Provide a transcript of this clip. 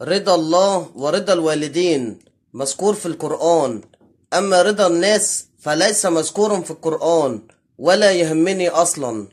رضا الله ورضا الوالدين مذكور في القرآن أما رضا الناس فليس مذكور في القرآن ولا يهمني أصلاً